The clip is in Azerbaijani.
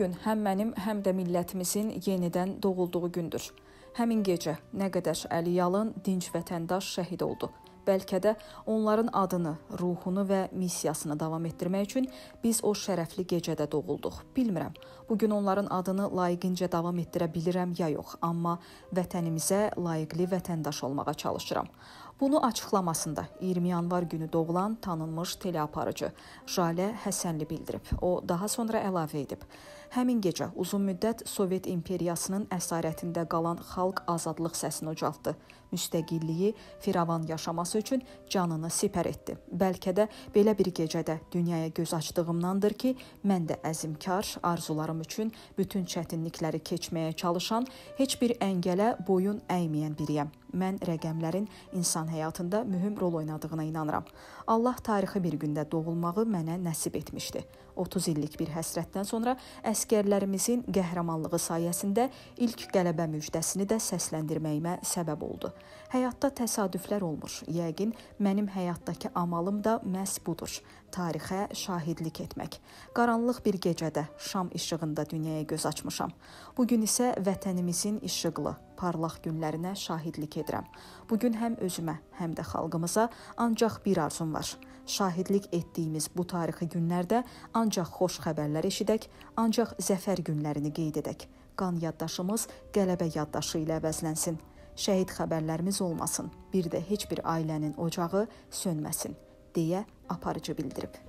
gün həm mənim, həm də millətimizin yenidən doğulduğu gündür. Həmin gecə nə qədər Əliyalın dinc vətəndaş şəhid oldu bəlkə də onların adını, ruhunu və missiyasını davam etdirmək üçün biz o şərəfli gecədə doğulduq. Bilmirəm, bu gün onların adını layiqincə davam etdirə bilirəm ya yox, amma vətənimizə layiqli vətəndaş olmağa çalışıram. Bunu açıqlamasında 20 yanvar günü doğulan tanınmış teleaparıcı Jalə Həsənli bildirib. O daha sonra əlavə edib: Həmin gecə uzun müddət Sovet imperiyasının əsarətində qalan xalq azadlıq səsini ucaltdı. Müstəqilliyi firavan yaşaması olması üçün canını sipər etdi. Bəlkə də belə bir gecədə dünyaya göz açdığımdandır ki, mən də əzmkar, arzularım üçün bütün çətinlikləri keçməyə çalışan, heç bir əngələ boyun əyməyən biriyəm mən rəqəmlərin insan həyatında mühüm rol oynadığına inanıram. Allah tarixi bir gündə doğulmağı mənə nəsib etmişdi. 30 illik bir həsrətdən sonra əskərlərimizin qəhrəmanlığı sayəsində ilk qələbə müjdəsini də səsləndirməyimə səbəb oldu. Həyatda təsadüflər olmur. Yəqin mənim həyatdakı amalım da məhz budur. Tarixə şahidlik etmək. Qaranlıq bir gecədə şam işığında dünyaya göz açmışam. Bu gün isə vətənimizin işıqlı, parlaq günlərinə şahidlik edirəm. Bu gün həm özümə, həm də xalqımıza ancaq bir arzum var. Şahidlik etdiyimiz bu tarixi günlərdə ancaq xoş xəbərlər eşidək, ancaq zəfər günlərini qeyd edək. Qan yaddaşımız qələbə yaddaşı ilə əvəzlənsin. Şəhid xəbərlərimiz olmasın. Bir də heç bir ailənin ocağı sönməsin deyə aparıcı bildirib.